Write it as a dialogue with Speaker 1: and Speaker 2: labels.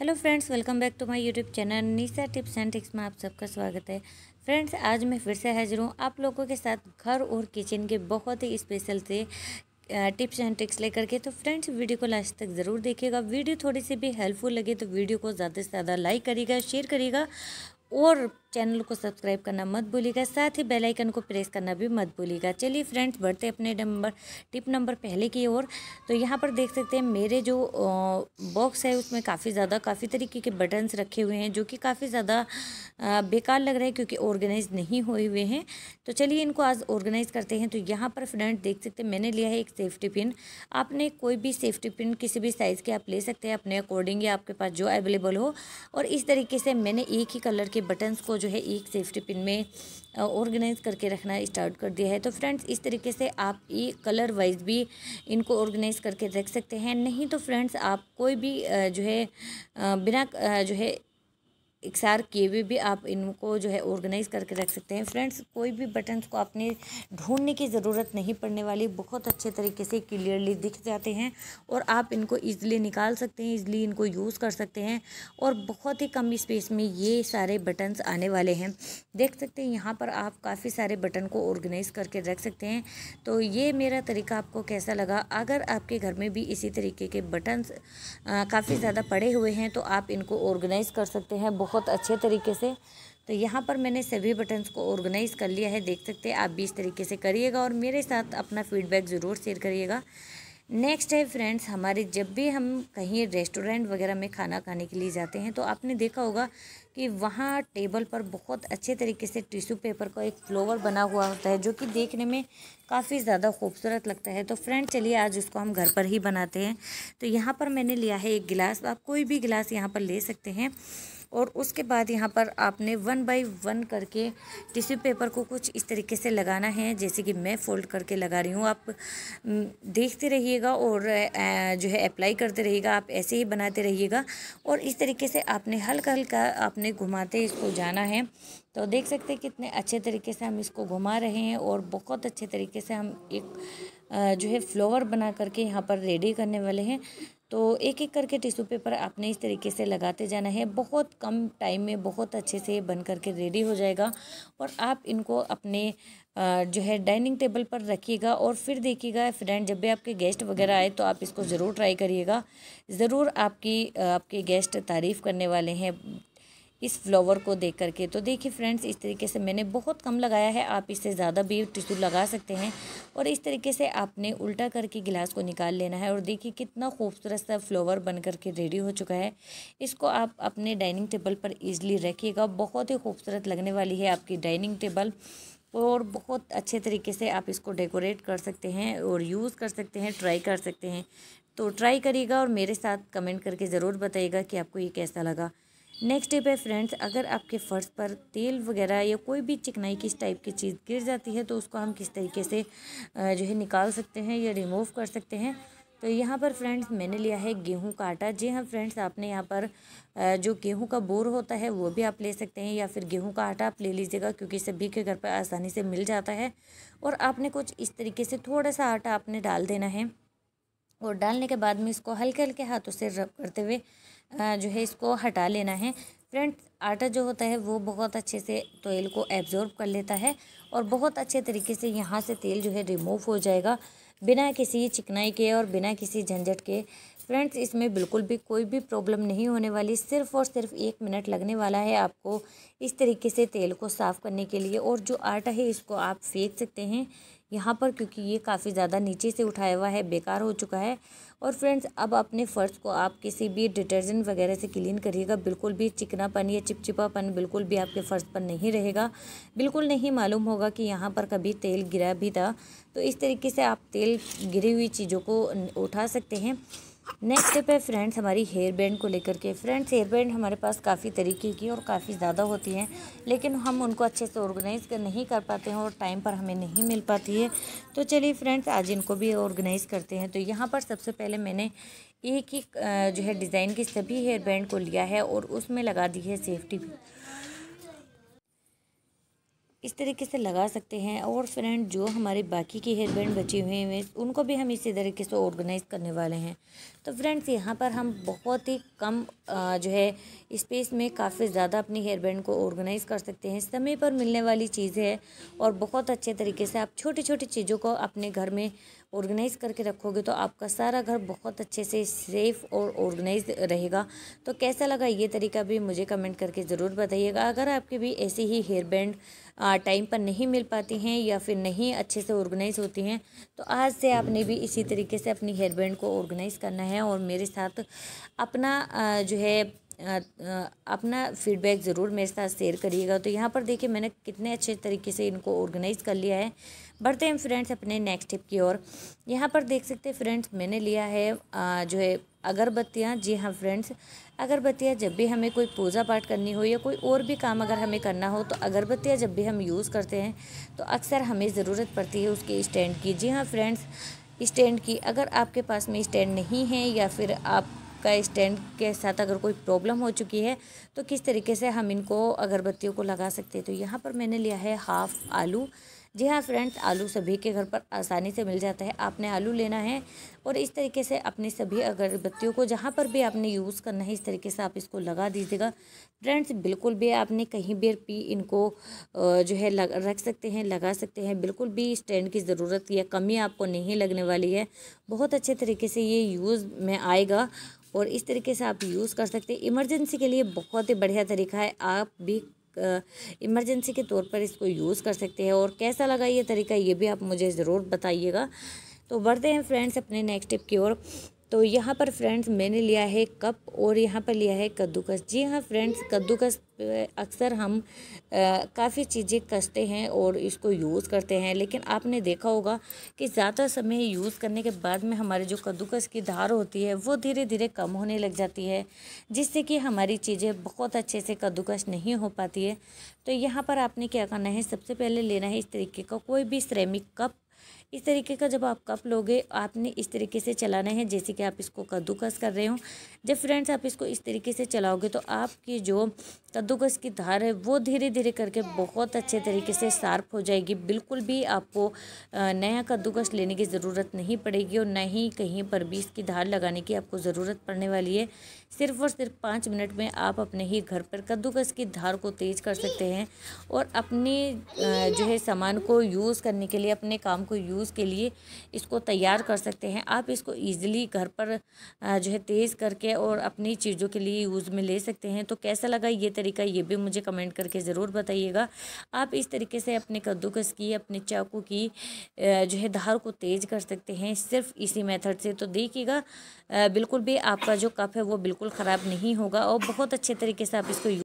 Speaker 1: hello friends welcome back to my YouTube channel Nisha tips and tricks में आप सबका स्वागत है फ्रेंड्स आज मैं फिर से हाजिर हूँ आप लोगों के साथ घर और किचन के बहुत ही स्पेशल से टिप्स एंड टिक्स लेकर के तो फ्रेंड्स वीडियो को लास्ट तक ज़रूर देखिएगा वीडियो थोड़ी सी भी हेल्पफुल लगे तो वीडियो को ज़्यादा से ज़्यादा लाइक करिएगा शेयर करिएगा और चैनल को सब्सक्राइब करना मत भूलिएगा साथ ही बेल आइकन को प्रेस करना भी मत भूलिएगा चलिए फ्रेंड्स बढ़ते अपने नंबर टिप नंबर पहले की ओर तो यहाँ पर देख सकते हैं मेरे जो बॉक्स है उसमें काफ़ी ज़्यादा काफ़ी तरीके के बटन्स रखे हुए हैं जो कि काफ़ी ज़्यादा बेकार लग रहे हैं क्योंकि ऑर्गेनाइज नहीं हुए हुए हैं तो चलिए इनको आज ऑर्गेनाइज़ करते हैं तो यहाँ पर फ्रेंड देख सकते हैं मैंने लिया है एक सेफ्टी पिन आपने कोई भी सेफ्टी पिन किसी भी साइज़ के आप ले सकते हैं अपने अकॉर्डिंग या आपके पास जो अवेलेबल हो और इस तरीके से मैंने एक ही कलर के बटन्स को जो है एक सेफ्टी पिन में ऑर्गेनाइज़ करके रखना स्टार्ट कर दिया है तो फ्रेंड्स इस तरीके से आप ये कलर वाइज भी इनको ऑर्गेनाइज़ करके रख सकते हैं नहीं तो फ्रेंड्स आप कोई भी जो है बिना जो है इकसार किए हुए भी आप इनको जो है ऑर्गेनाइज़ करके रख सकते हैं फ्रेंड्स कोई भी बटन्स को आपने ढूंढने की ज़रूरत नहीं पड़ने वाली बहुत अच्छे तरीके से क्लियरली दिख जाते हैं और आप इनको ईज़िली निकाल सकते हैं ईज़िली इनको यूज़ कर सकते हैं और बहुत ही कम स्पेस में ये सारे बटन्स आने वाले हैं देख सकते हैं यहाँ पर आप काफ़ी सारे बटन को ऑर्गेनाइज़ करके रख सकते हैं तो ये मेरा तरीका आपको कैसा लगा अगर आपके घर में भी इसी तरीके के बटन्स काफ़ी ज़्यादा पड़े हुए हैं तो आप इनको ऑर्गेनाइज़ कर सकते हैं बहुत अच्छे तरीके से तो यहाँ पर मैंने सभी बटन्स को ऑर्गेनाइज़ कर लिया है देख सकते हैं आप भी इस तरीके से करिएगा और मेरे साथ अपना फीडबैक ज़रूर शेयर करिएगा नेक्स्ट है फ्रेंड्स हमारे जब भी हम कहीं रेस्टोरेंट वगैरह में खाना खाने के लिए जाते हैं तो आपने देखा होगा कि वहाँ टेबल पर बहुत अच्छे तरीके से टिश्यू पेपर का एक फ्लोवर बना हुआ होता है जो कि देखने में काफ़ी ज़्यादा खूबसूरत लगता है तो फ्रेंड चलिए आज उसको हम घर पर ही बनाते हैं तो यहाँ पर मैंने लिया है एक गिलास आप कोई भी गिलास यहाँ पर ले सकते हैं और उसके बाद यहाँ पर आपने वन बाई वन करके टिश्यू पेपर को कुछ इस तरीके से लगाना है जैसे कि मैं फोल्ड करके लगा रही हूँ आप देखते रहिएगा और जो है अप्लाई करते रहिएगा आप ऐसे ही बनाते रहिएगा और इस तरीके से आपने हल्का हल्का आपने हमने घुमाते इसको जाना है तो देख सकते हैं कितने अच्छे तरीके से हम इसको घुमा रहे हैं और बहुत अच्छे तरीके से हम एक जो है फ्लोवर बना करके यहाँ पर रेडी करने वाले हैं तो एक एक करके टिश्यू पेपर आपने इस तरीके से लगाते जाना है बहुत कम टाइम में बहुत अच्छे से बन करके रेडी हो जाएगा और आप इनको अपने जो है डाइनिंग टेबल पर रखिएगा और फिर देखिएगा फ्रेंड जब भी आपके गेस्ट वगैरह आए तो आप इसको ज़रूर ट्राई करिएगा ज़रूर आपकी आपके गेस्ट तारीफ़ करने वाले हैं इस फ्लावर को देख करके तो देखिए फ्रेंड्स इस तरीके से मैंने बहुत कम लगाया है आप इससे ज़्यादा भी टिश्यू लगा सकते हैं और इस तरीके से आपने उल्टा करके गिलास को निकाल लेना है और देखिए कितना खूबसूरत सा फ्लावर बन करके रेडी हो चुका है इसको आप अपने डाइनिंग टेबल पर ईजिली रखिएगा बहुत ही खूबसूरत लगने वाली है आपकी डाइनिंग टेबल और बहुत अच्छे तरीके से आप इसको डेकोरेट कर सकते हैं और यूज़ कर सकते हैं ट्राई कर सकते हैं तो ट्राई करिएगा और मेरे साथ कमेंट करके ज़रूर बताइएगा कि आपको ये कैसा लगा नेक्स्ट टिप है फ्रेंड्स अगर आपके फ़र्श पर तेल वगैरह या कोई भी चिकनाई किस टाइप की चीज़ गिर जाती है तो उसको हम किस तरीके से जो है निकाल सकते हैं या रिमूव कर सकते हैं तो यहाँ पर फ्रेंड्स मैंने लिया है गेहूं का आटा जी हाँ फ्रेंड्स आपने यहाँ पर जो गेहूं का बोर होता है वो भी आप ले सकते हैं या फिर गेहूँ का आटा आप ले लीजिएगा क्योंकि सभी के घर पर आसानी से मिल जाता है और आपने कुछ इस तरीके से थोड़ा सा आटा आपने डाल देना है और डालने के बाद में इसको हल्के हल्के हाथों से रब करते हुए जो है इसको हटा लेना है फ्रेंड्स आटा जो होता है वो बहुत अच्छे से तेल को एब्ज़ॉर्ब कर लेता है और बहुत अच्छे तरीके से यहाँ से तेल जो है रिमूव हो जाएगा बिना किसी चिकनाई के और बिना किसी झंझट के फ्रेंड्स इसमें बिल्कुल भी कोई भी प्रॉब्लम नहीं होने वाली सिर्फ़ और सिर्फ एक मिनट लगने वाला है आपको इस तरीके से तेल को साफ़ करने के लिए और जो आटा है इसको आप फेंक सकते हैं यहाँ पर क्योंकि ये काफ़ी ज़्यादा नीचे से उठाया हुआ है बेकार हो चुका है और फ्रेंड्स अब अपने फ़र्श को आप किसी भी डिटर्जेंट वगैरह से क्लीन करिएगा बिल्कुल भी चिकनापन या चिपचिपापन बिल्कुल भी आपके फ़र्श पर नहीं रहेगा बिल्कुल नहीं मालूम होगा कि यहाँ पर कभी तेल गिरा भी था तो इस तरीके से आप तेल गिरी हुई चीज़ों को उठा सकते हैं नेक्स्ट स्टेप है फ्रेंड्स हमारी हेयर बैंड को लेकर के फ्रेंड्स हेयर बैंड हमारे पास काफ़ी तरीके की और काफ़ी ज़्यादा होती हैं लेकिन हम उनको अच्छे से ऑर्गेनाइज कर नहीं कर पाते हैं और टाइम पर हमें नहीं मिल पाती है तो चलिए फ्रेंड्स आज इनको भी ऑर्गेनाइज़ करते हैं तो यहाँ पर सबसे पहले मैंने एक ही जो है डिज़ाइन की सभी हेयर बैंड को लिया है और उसमें लगा दी है सेफ्टी इस तरीके से लगा सकते हैं और फ्रेंड जो हमारे बाकी के हेयर बैंड बचे हुए हैं उनको भी हम इसी तरीके से ऑर्गेनाइज करने वाले हैं तो फ्रेंड्स यहाँ पर हम बहुत ही कम जो है स्पेस में काफ़ी ज़्यादा अपनी हेयर बैंड को ऑर्गेनाइज़ कर सकते हैं समय पर मिलने वाली चीज़ है और बहुत अच्छे तरीके से आप छोटी छोटी चीज़ों को अपने घर में ऑर्गेनाइज़ करके रखोगे तो आपका सारा घर बहुत अच्छे से सेफ़ और ऑर्गेनाइज रहेगा तो कैसा लगा ये तरीका भी मुझे कमेंट करके ज़रूर बताइएगा अगर आपके भी ऐसे ही हेयर बैंड टाइम पर नहीं मिल पाती हैं या फिर नहीं अच्छे से ऑर्गेनाइज़ होती हैं तो आज से आपने भी इसी तरीके से अपनी हेयर बैंड को ऑर्गेनाइज़ करना है और मेरे साथ अपना जो है अपना फीडबैक ज़रूर मेरे साथ शेयर करिएगा तो यहाँ पर देखिए मैंने कितने अच्छे तरीके से इनको ऑर्गेनाइज़ कर लिया है बढ़ते हैं फ्रेंड्स अपने नेक्स्ट टिप की ओर यहाँ पर देख सकते हैं फ्रेंड्स मैंने लिया है आ, जो है अगरबत्तियाँ जी हाँ फ्रेंड्स अगरबत्तियाँ जब भी हमें कोई पूजा पाठ करनी हो या कोई और भी काम अगर हमें करना हो तो अगरबत्तियाँ जब भी हम यूज़ करते हैं तो अक्सर हमें ज़रूरत पड़ती है उसके स्टैंड की जी हाँ फ्रेंड्स स्टैंड की अगर आपके पास में स्टैंड नहीं है या फिर आप का स्टैंड के साथ अगर कोई प्रॉब्लम हो चुकी है तो किस तरीके से हम इनको अगरबत्तियों को लगा सकते हैं तो यहाँ पर मैंने लिया है हाफ़ आलू जी हाँ फ्रेंड्स आलू सभी के घर पर आसानी से मिल जाता है आपने आलू लेना है और इस तरीके से अपनी सभी अगरबत्तियों को जहाँ पर भी आपने यूज़ करना है इस तरीके से आप इसको लगा दीजिएगा फ्रेंड्स बिल्कुल भी आपने कहीं भी पी इनको जो है लग, रख सकते हैं लगा सकते हैं बिल्कुल भी स्टैंड की ज़रूरत या कमी आपको नहीं लगने वाली है बहुत अच्छे तरीके से ये यूज़ में आएगा और इस तरीके से आप यूज़ कर सकते हैं इमरजेंसी के लिए बहुत ही बढ़िया तरीका है आप भी इमरजेंसी के तौर पर इसको यूज़ कर सकते हैं और कैसा लगा ये तरीका ये भी आप मुझे ज़रूर बताइएगा तो बढ़ते हैं फ्रेंड्स अपने नेक्स्ट टिप की ओर तो यहाँ पर फ्रेंड्स मैंने लिया है कप और यहाँ पर लिया है कद्दूकस जी हाँ फ्रेंड्स कद्दूकस अक्सर हम काफ़ी चीज़ें कसते हैं और इसको यूज़ करते हैं लेकिन आपने देखा होगा कि ज़्यादा समय यूज़ करने के बाद में हमारे जो कद्दूकस की धार होती है वो धीरे धीरे कम होने लग जाती है जिससे कि हमारी चीज़ें बहुत अच्छे से कद्दूकस नहीं हो पाती है तो यहाँ पर आपने क्या करना है सबसे पहले लेना है इस तरीके का कोई भी श्रेमिक कप इस तरीके का जब आप कप लोगे आपने इस तरीके से चलाना है जैसे कि आप इसको कद्दूकस कर रहे हो जब फ्रेंड्स आप इसको इस तरीके से चलाओगे तो आपकी जो कद्दूकस की धार है वो धीरे धीरे करके बहुत अच्छे तरीके से शार्प हो जाएगी बिल्कुल भी आपको नया कद्दूकस लेने की ज़रूरत नहीं पड़ेगी और ना ही कहीं पर भी इसकी धार लगाने की आपको ज़रूरत पड़ने वाली है सिर्फ़ और सिर्फ पाँच मिनट में आप अपने ही घर पर कद्दूकस की धार को तेज़ कर सकते हैं और अपने जो है सामान को यूज़ करने के लिए अपने काम को यूज़ यूज़ के लिए इसको तैयार कर सकते हैं आप इसको ईज़िली घर पर जो है तेज़ करके और अपनी चीज़ों के लिए यूज़ में ले सकते हैं तो कैसा लगा ये तरीका ये भी मुझे कमेंट करके ज़रूर बताइएगा आप इस तरीके से अपने कद्दूकस की अपने चाकू की जो है धार को तेज़ कर सकते हैं सिर्फ इसी मेथड से तो देखिएगा बिल्कुल भी आपका जो कप है वो बिल्कुल ख़राब नहीं होगा और बहुत अच्छे तरीके से आप इसको